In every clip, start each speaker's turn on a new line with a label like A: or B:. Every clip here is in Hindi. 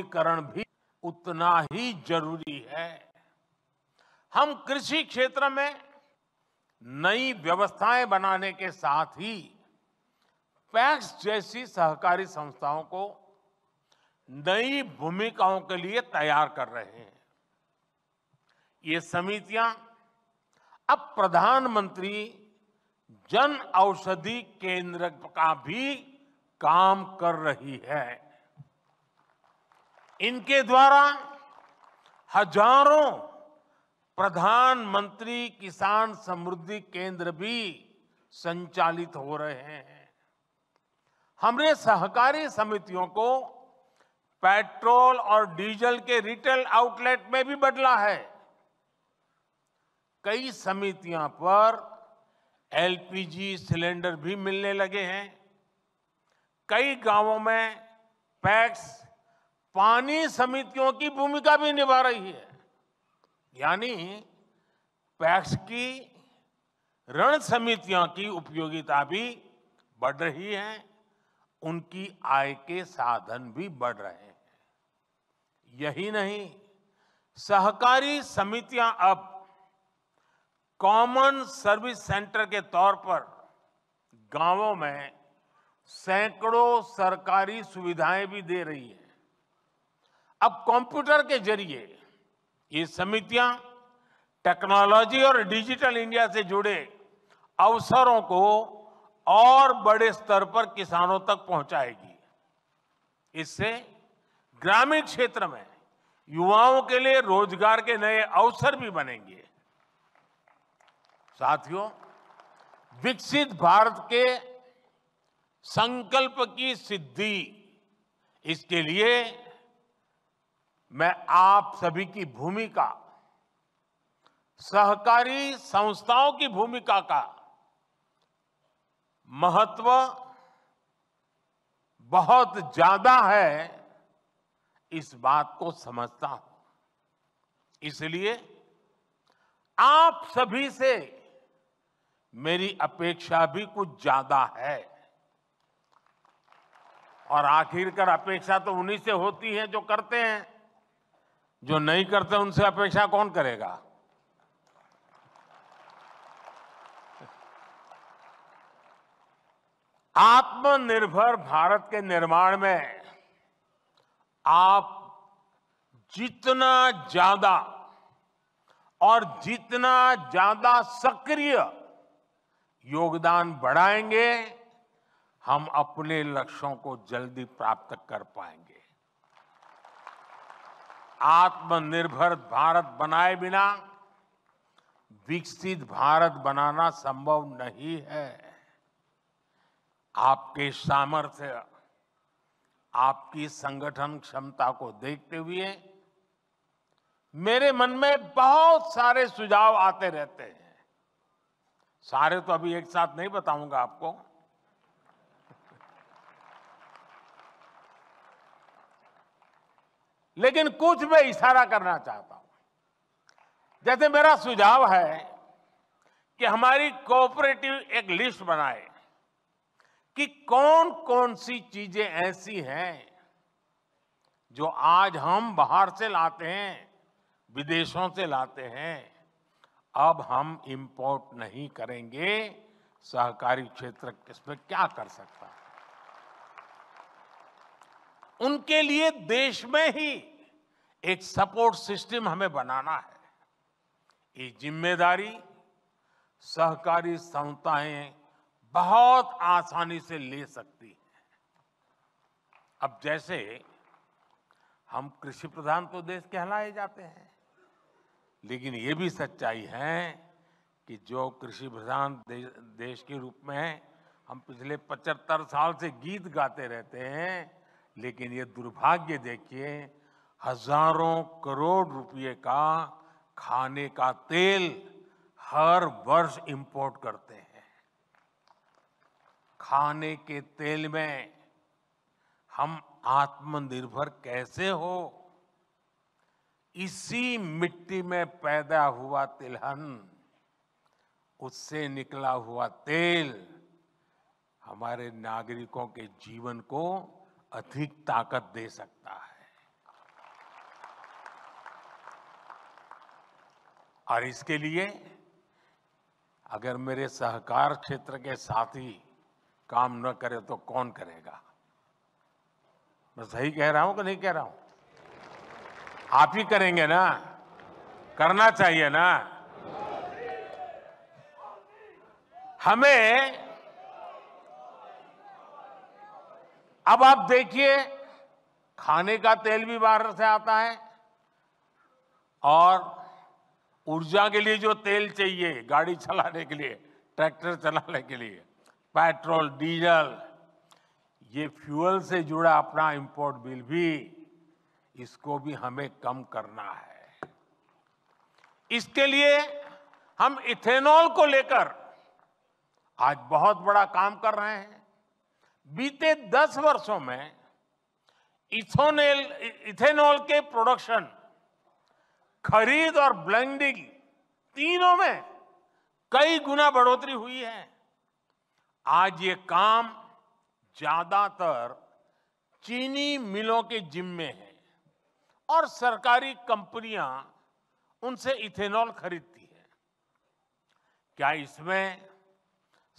A: आधुनिकीकरण भी उतना ही जरूरी है हम कृषि क्षेत्र में नई व्यवस्थाएं बनाने के साथ ही पैक्स जैसी सहकारी संस्थाओं को नई भूमिकाओं के लिए तैयार कर रहे हैं ये समितियां अब प्रधानमंत्री जन औषधि केंद्र का भी काम कर रही है इनके द्वारा हजारों प्रधानमंत्री किसान समृद्धि केंद्र भी संचालित हो रहे हैं हमने सहकारी समितियों को पेट्रोल और डीजल के रिटेल आउटलेट में भी बदला है कई समितियां पर एलपीजी सिलेंडर भी मिलने लगे हैं कई गांवों में पैक्स पानी समितियों की भूमिका भी निभा रही है यानी पैक्स की ऋण समितियों की उपयोगिता भी बढ़ रही है उनकी आय के साधन भी बढ़ रहे हैं यही नहीं सहकारी समितियां अब कॉमन सर्विस सेंटर के तौर पर गांवों में सैकड़ों सरकारी सुविधाएं भी दे रही है अब कंप्यूटर के जरिए ये समितियां टेक्नोलॉजी और डिजिटल इंडिया से जुड़े अवसरों को और बड़े स्तर पर किसानों तक पहुंचाएगी इससे ग्रामीण क्षेत्र में युवाओं के लिए रोजगार के नए अवसर भी बनेंगे साथियों विकसित भारत के संकल्प की सिद्धि इसके लिए मैं आप सभी की भूमिका सहकारी संस्थाओं की भूमिका का महत्व बहुत ज्यादा है इस बात को समझता हूं इसलिए आप सभी से मेरी अपेक्षा भी कुछ ज्यादा है और आखिरकार अपेक्षा तो उन्हीं से होती है जो करते हैं जो नहीं करते उनसे अपेक्षा कौन करेगा आत्मनिर्भर भारत के निर्माण में आप जितना ज्यादा और जितना ज्यादा सक्रिय योगदान बढ़ाएंगे हम अपने लक्ष्यों को जल्दी प्राप्त कर पाएंगे आत्मनिर्भर भारत बनाए बिना विकसित भारत बनाना संभव नहीं है आपके सामर्थ्य आपकी संगठन क्षमता को देखते हुए मेरे मन में बहुत सारे सुझाव आते रहते हैं सारे तो अभी एक साथ नहीं बताऊंगा आपको लेकिन कुछ मैं इशारा करना चाहता हूं जैसे मेरा सुझाव है कि हमारी कोऑपरेटिव एक लिस्ट बनाए कि कौन कौन सी चीजें ऐसी हैं जो आज हम बाहर से लाते हैं विदेशों से लाते हैं अब हम इंपोर्ट नहीं करेंगे सहकारी क्षेत्र इसमें क्या कर सकता है उनके लिए देश में ही एक सपोर्ट सिस्टम हमें बनाना है ये जिम्मेदारी सहकारी संस्थाएं बहुत आसानी से ले सकती हैं अब जैसे हम कृषि प्रधान तो देश कहलाए जाते हैं लेकिन ये भी सच्चाई है कि जो कृषि प्रधान देश के रूप में हम पिछले 75 साल से गीत गाते रहते हैं लेकिन ये दुर्भाग्य देखिए हजारों करोड़ रुपए का खाने का तेल हर वर्ष इंपोर्ट करते हैं खाने के तेल में हम आत्मनिर्भर कैसे हो इसी मिट्टी में पैदा हुआ तिलहन उससे निकला हुआ तेल हमारे नागरिकों के जीवन को अधिक ताकत दे सकता है और इसके लिए अगर मेरे सहकार क्षेत्र के साथी काम न करे तो कौन करेगा मैं सही कह रहा हूं कि नहीं कह रहा हूं आप ही करेंगे ना करना चाहिए ना हमें अब आप देखिए खाने का तेल भी बाहर से आता है और ऊर्जा के लिए जो तेल चाहिए गाड़ी चलाने के लिए ट्रैक्टर चलाने के लिए पेट्रोल डीजल ये फ्यूल से जुड़ा अपना इंपोर्ट बिल भी इसको भी हमें कम करना है इसके लिए हम इथेनॉल को लेकर आज बहुत बड़ा काम कर रहे हैं बीते दस वर्षों में इथोनेल इथेनॉल के प्रोडक्शन खरीद और ब्लेंडिंग तीनों में कई गुना बढ़ोतरी हुई है आज ये काम ज्यादातर चीनी मिलों के जिम्मे है और सरकारी कंपनियां उनसे इथेनॉल खरीदती है क्या इसमें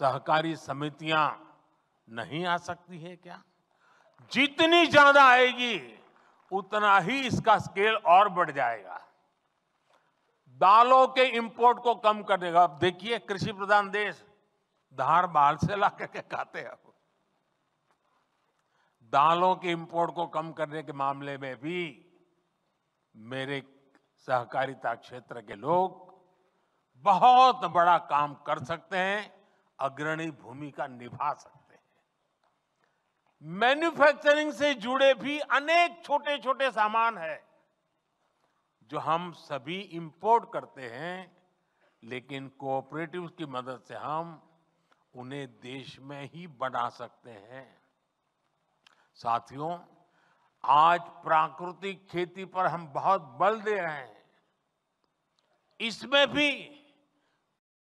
A: सहकारी समितियां नहीं आ सकती है क्या जितनी ज्यादा आएगी उतना ही इसका स्केल और बढ़ जाएगा दालों के इंपोर्ट को कम कर देगा अब देखिए कृषि प्रधान देश धार बाल से ला करके खाते हैं दालों के इंपोर्ट को कम करने के मामले में भी मेरे सहकारिता क्षेत्र के लोग बहुत बड़ा काम कर सकते हैं अग्रणी भूमिका निभा सकते हैं मैन्युफैक्चरिंग से जुड़े भी अनेक छोटे छोटे सामान हैं जो हम सभी इंपोर्ट करते हैं लेकिन कोऑपरेटिव की मदद से हम उन्हें देश में ही बना सकते हैं साथियों आज प्राकृतिक खेती पर हम बहुत बल दे रहे हैं इसमें भी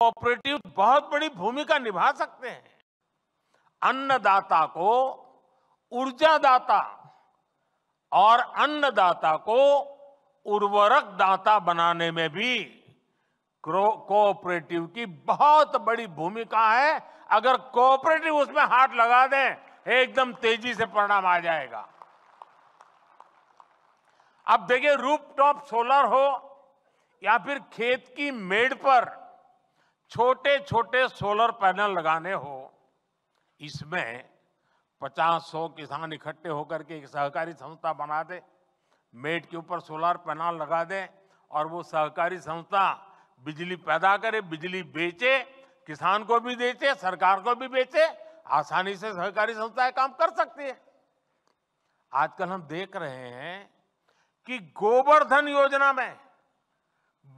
A: कोऑपरेटिव बहुत बड़ी भूमिका निभा सकते हैं अन्नदाता को ऊर्जादाता और अन्नदाता को उर्वरक दाता बनाने में भी कोऑपरेटिव की बहुत बड़ी भूमिका है अगर कोऑपरेटिव उसमें हाथ लगा दें एकदम तेजी से परिणाम आ जाएगा अब देखिए रूप टॉप सोलर हो या फिर खेत की मेड पर छोटे छोटे सोलर पैनल लगाने हो इसमें पचास सौ किसान इकट्ठे होकर के एक सहकारी संस्था बना दे मेट के ऊपर सोलर पैनल लगा दें और वो सहकारी संस्था बिजली पैदा करे बिजली बेचे किसान को भी बेचे सरकार को भी बेचे आसानी से सहकारी संस्थाएं काम कर सकती है आजकल हम देख रहे हैं कि गोवर्धन योजना में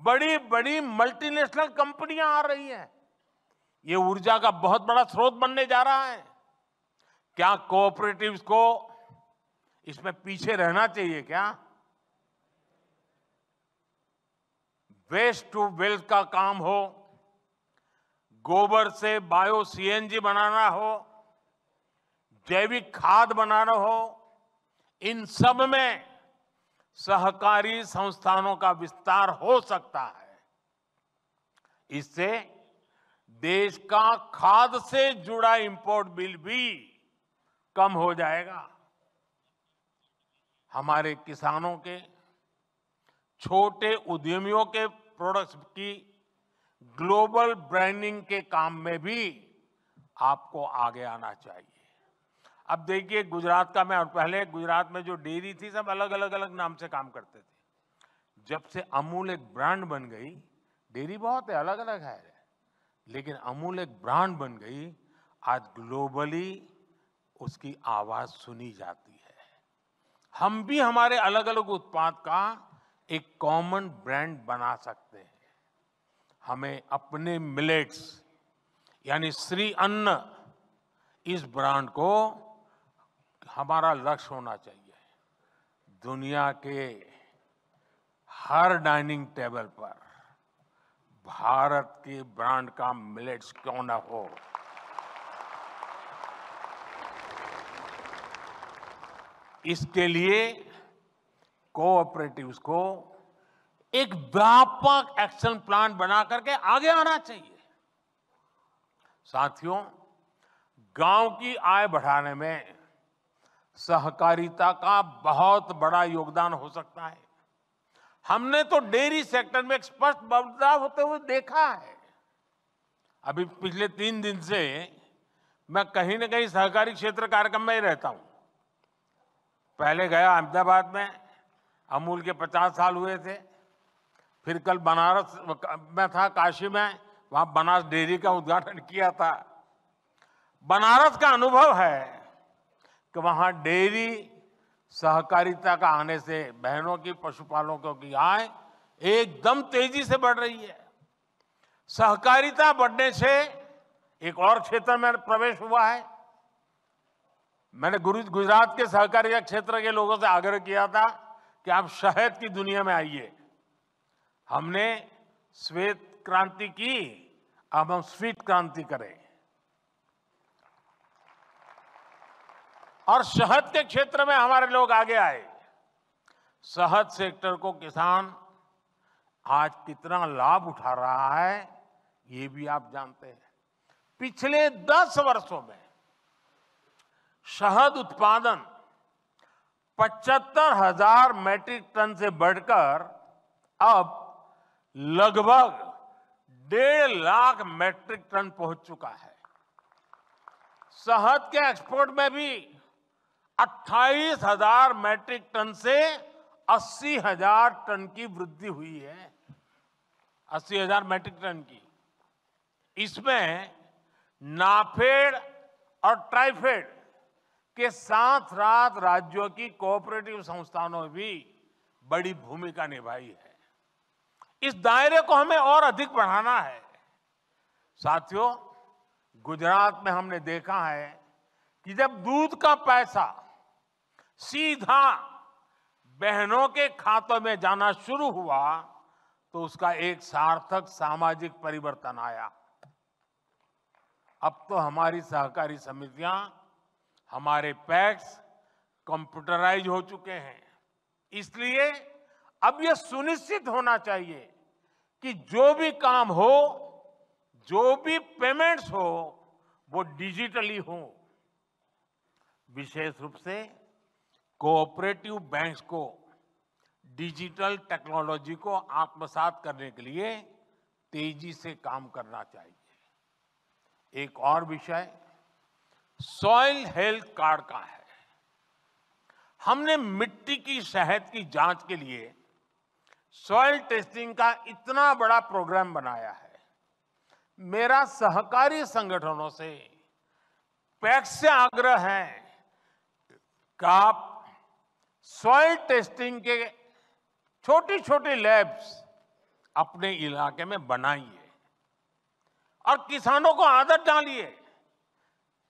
A: बड़ी बड़ी मल्टीनेशनल कंपनियां आ रही हैं ये ऊर्जा का बहुत बड़ा स्रोत बनने जा रहा है क्या कोऑपरेटिव्स को इसमें पीछे रहना चाहिए क्या वेस्ट टू वेल्थ का काम हो गोबर से बायो सीएनजी बनाना हो जैविक खाद बनाना हो इन सब में सहकारी संस्थानों का विस्तार हो सकता है इससे देश का खाद से जुड़ा इंपोर्ट बिल भी कम हो जाएगा हमारे किसानों के छोटे उद्यमियों के प्रोडक्ट्स की ग्लोबल ब्रांडिंग के काम में भी आपको आगे आना चाहिए अब देखिए गुजरात का मैं और पहले गुजरात में जो डेयरी थी सब अलग अलग अलग नाम से काम करते थे जब से अमूल एक ब्रांड बन गई डेयरी बहुत है अलग अलग है लेकिन अमूल एक ब्रांड बन गई आज ग्लोबली उसकी आवाज सुनी जाती है हम भी हमारे अलग अलग उत्पाद का एक कॉमन ब्रांड बना सकते हैं हमें अपने मिलेट्स यानी श्री अन्न इस ब्रांड को हमारा लक्ष्य होना चाहिए दुनिया के हर डाइनिंग टेबल पर भारत के ब्रांड का मिलेट्स क्यों ना हो इसके लिए कोऑपरेटिव को एक व्यापक एक्शन प्लान बना करके आगे आना चाहिए साथियों गांव की आय बढ़ाने में सहकारिता का बहुत बड़ा योगदान हो सकता है हमने तो डेयरी सेक्टर में एक स्पष्ट बदलाव होते हुए देखा है अभी पिछले तीन दिन से मैं कहीं ना कहीं सहकारी क्षेत्र कार्यक्रम में ही रहता हूं पहले गया अहमदाबाद में अमूल के पचास साल हुए थे फिर कल बनारस में था काशी में वहां बनारस डेयरी का उद्घाटन किया था बनारस का अनुभव है कि वहां डेयरी सहकारिता का आने से बहनों की पशुपालकों की आय एकदम तेजी से बढ़ रही है सहकारिता बढ़ने से एक और क्षेत्र में प्रवेश हुआ है मैंने गुरु गुजरात के सहकारिता क्षेत्र के लोगों से आग्रह किया था कि आप शहद की दुनिया में आइए हमने श्वेत क्रांति की अब हम स्वीट क्रांति करें और शहद के क्षेत्र में हमारे लोग आगे आए शहद सेक्टर को किसान आज कितना लाभ उठा रहा है ये भी आप जानते हैं पिछले दस वर्षों में शहद उत्पादन पचहत्तर हजार मैट्रिक टन से बढ़कर अब लगभग डेढ़ लाख मैट्रिक टन पहुंच चुका है शहद के एक्सपोर्ट में भी अट्ठाईस हजार मैट्रिक टन से अस्सी हजार टन की वृद्धि हुई है अस्सी हजार मैट्रिक टन की इसमें नाफेड और ट्राइफेड के साथ साथ राज्यों की कोऑपरेटिव संस्थानों ने भी बड़ी भूमिका निभाई है इस दायरे को हमें और अधिक बढ़ाना है साथियों गुजरात में हमने देखा है कि जब दूध का पैसा सीधा बहनों के खातों में जाना शुरू हुआ तो उसका एक सार्थक सामाजिक परिवर्तन आया अब तो हमारी सहकारी समितियां हमारे पैक्स कंप्यूटराइज हो चुके हैं इसलिए अब यह सुनिश्चित होना चाहिए कि जो भी काम हो जो भी पेमेंट्स हो वो डिजिटली हो विशेष रूप से कोऑपरेटिव बैंक्स को डिजिटल टेक्नोलॉजी को आत्मसात करने के लिए तेजी से काम करना चाहिए एक और विषय सॉइल हेल्थ कार्ड का है हमने मिट्टी की सेहत की जांच के लिए सॉइल टेस्टिंग का इतना बड़ा प्रोग्राम बनाया है मेरा सहकारी संगठनों से पैक्स से आग्रह है कि आप सॉइल टेस्टिंग के छोटी छोटी लैब्स अपने इलाके में बनाइए और किसानों को आदत डालिए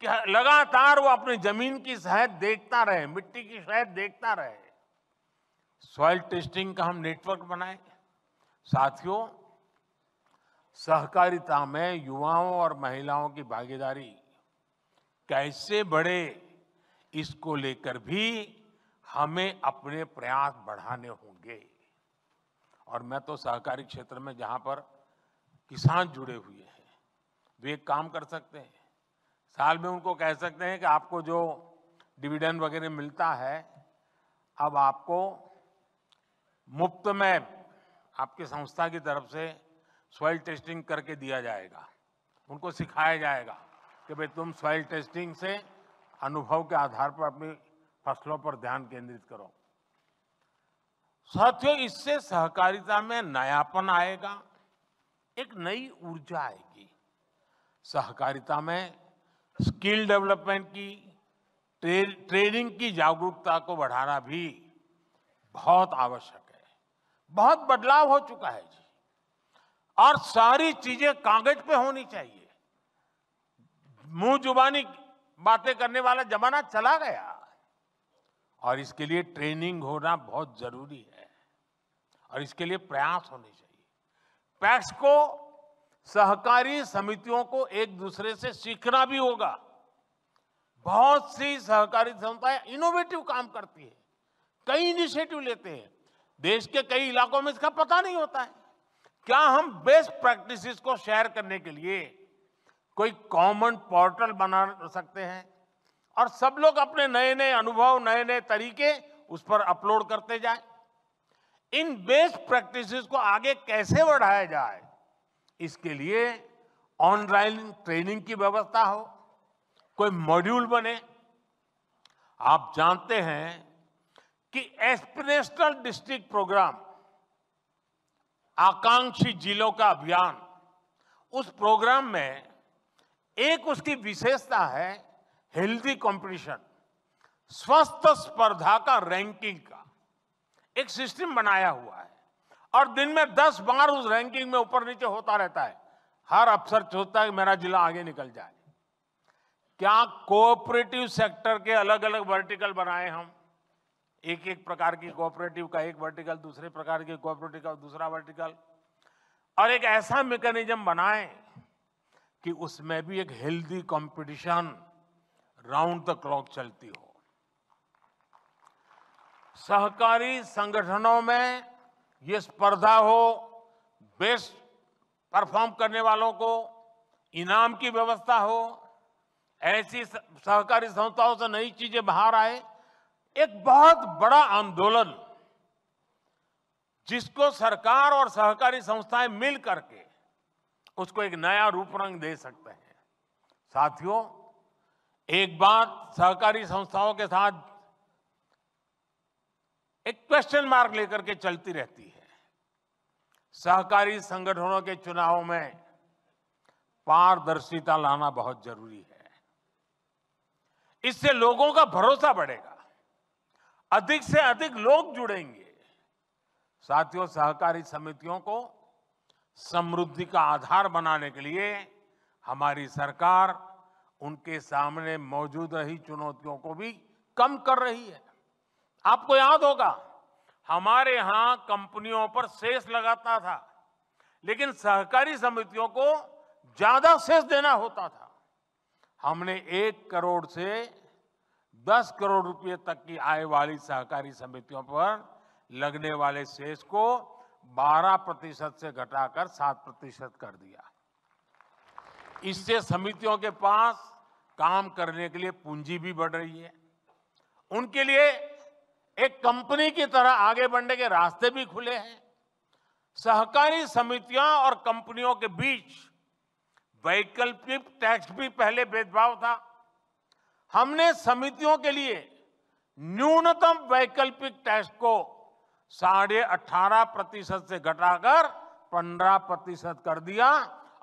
A: कि लगातार वो अपनी जमीन की सेहत देखता रहे मिट्टी की सेहत देखता रहे सॉइल टेस्टिंग का हम नेटवर्क बनाए साथियों सहकारिता में युवाओं और महिलाओं की भागीदारी कैसे बढ़े इसको लेकर भी हमें अपने प्रयास बढ़ाने होंगे और मैं तो सहकारी क्षेत्र में जहां पर किसान जुड़े हुए हैं वे काम कर सकते हैं साल में उनको कह सकते हैं कि आपको जो डिविडेंड वगैरह मिलता है अब आपको मुफ्त में आपकी संस्था की तरफ से सॉइल टेस्टिंग करके दिया जाएगा उनको सिखाया जाएगा कि भाई तुम सॉइल टेस्टिंग से अनुभव के आधार पर अपनी फसलों पर ध्यान केंद्रित करो साथियों इससे सहकारिता में नयापन आएगा एक नई ऊर्जा आएगी सहकारिता में स्किल डेवलपमेंट की ट्रे, ट्रेनिंग की जागरूकता को बढ़ाना भी बहुत आवश्यक है बहुत बदलाव हो चुका है जी और सारी चीजें कागज पे होनी चाहिए मुंह जुबानी बातें करने वाला जमाना चला गया और इसके लिए ट्रेनिंग होना बहुत जरूरी है और इसके लिए प्रयास होने चाहिए पैक्स को सहकारी समितियों को एक दूसरे से सीखना भी होगा बहुत सी सहकारी संस्थाएं इनोवेटिव काम करती है कई इनिशिएटिव लेते हैं देश के कई इलाकों में इसका पता नहीं होता है क्या हम बेस्ट प्रैक्टिसेस को शेयर करने के लिए कोई कॉमन पोर्टल बना सकते हैं और सब लोग अपने नए नए अनुभव नए नए तरीके उस पर अपलोड करते जाए इन बेस्ट प्रैक्टिसेस को आगे कैसे बढ़ाया जाए इसके लिए ऑनलाइन ट्रेनिंग की व्यवस्था हो कोई मॉड्यूल बने आप जानते हैं कि एस्पिरेशनल डिस्ट्रिक्ट प्रोग्राम आकांक्षी जिलों का अभियान उस प्रोग्राम में एक उसकी विशेषता है हेल्दी कंपटीशन स्वस्थ स्पर्धा का रैंकिंग का एक सिस्टम बनाया हुआ है और दिन में दस बार उस रैंकिंग में ऊपर नीचे होता रहता है हर अफसर सोचता है मेरा जिला आगे निकल जाए क्या कोऑपरेटिव सेक्टर के अलग अलग वर्टिकल बनाए हम एक एक प्रकार की कोऑपरेटिव का एक वर्टिकल दूसरे प्रकार के कोऑपरेटिव का दूसरा वर्टिकल और एक ऐसा मेकेनिज्म बनाए कि उसमें भी एक healthy competition round the clock चलती हो सहकारी संगठनों में ये स्पर्धा हो बेस्ट परफॉर्म करने वालों को इनाम की व्यवस्था हो ऐसी सहकारी संस्थाओं से नई चीजें बाहर आए एक बहुत बड़ा आंदोलन जिसको सरकार और सहकारी संस्थाएं मिल करके उसको एक नया रूप रंग दे सकते हैं साथियों एक बात सहकारी संस्थाओं के साथ एक क्वेश्चन मार्क लेकर के चलती रहती है सहकारी संगठनों के चुनावों में पारदर्शिता लाना बहुत जरूरी है इससे लोगों का भरोसा बढ़ेगा अधिक से अधिक लोग जुड़ेंगे साथियों सहकारी समितियों को समृद्धि का आधार बनाने के लिए हमारी सरकार उनके सामने मौजूद रही चुनौतियों को भी कम कर रही है आपको याद होगा हमारे यहां कंपनियों पर सेस लगाता था लेकिन सहकारी समितियों को ज्यादा सेस देना होता था हमने एक करोड़ से दस करोड़ रुपए तक की आय वाली सहकारी समितियों पर लगने वाले सेस को 12 प्रतिशत से घटाकर 7 प्रतिशत कर दिया इससे समितियों के पास काम करने के लिए पूंजी भी बढ़ रही है उनके लिए एक कंपनी की तरह आगे बढ़ने के रास्ते भी खुले हैं सहकारी समितियां और कंपनियों के बीच वैकल्पिक टैक्स भी पहले भेदभाव था हमने समितियों के लिए न्यूनतम वैकल्पिक टैक्स को साढ़े अठारह प्रतिशत से घटाकर पंद्रह प्रतिशत कर दिया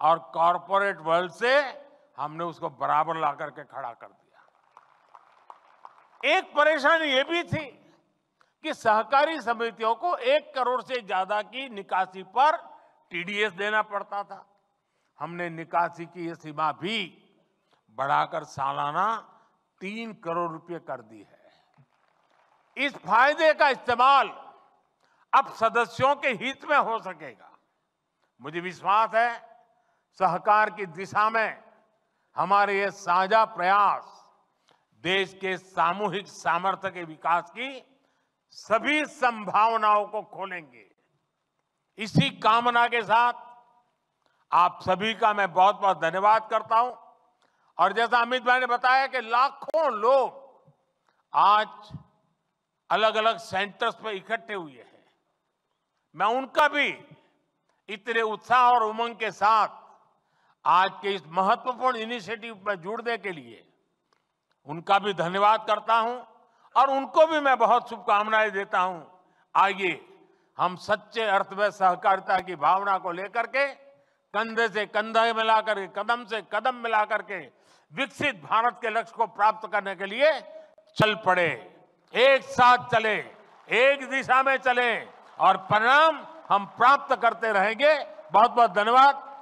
A: और कॉरपोरेट वर्ल्ड से हमने उसको बराबर ला करके खड़ा कर दिया एक परेशानी ये भी थी कि सहकारी समितियों को एक करोड़ से ज्यादा की निकासी पर टीडीएस देना पड़ता था हमने निकासी की यह सीमा भी बढ़ाकर सालाना तीन करोड़ रुपए कर दी है इस फायदे का इस्तेमाल अब सदस्यों के हित में हो सकेगा मुझे विश्वास है सहकार की दिशा में हमारे ये साझा प्रयास देश के सामूहिक सामर्थ्य के विकास की सभी संभावनाओं को खोलेंगे इसी कामना के साथ आप सभी का मैं बहुत बहुत धन्यवाद करता हूं और जैसा अमित भाई ने बताया कि लाखों लोग आज अलग अलग सेंटर्स पर इकट्ठे हुए हैं मैं उनका भी इतने उत्साह और उमंग के साथ आज के इस महत्वपूर्ण इनिशिएटिव में जुड़ने के लिए उनका भी धन्यवाद करता हूं और उनको भी मैं बहुत शुभकामनाएं देता हूं आइए हम सच्चे अर्थ में सहकारिता की भावना को लेकर के कंधे से कंधे मिलाकर के कदम से कदम मिलाकर के विकसित भारत के लक्ष्य को प्राप्त करने के लिए चल पड़े एक साथ चले एक दिशा में चले और परिणाम हम प्राप्त करते रहेंगे बहुत बहुत धन्यवाद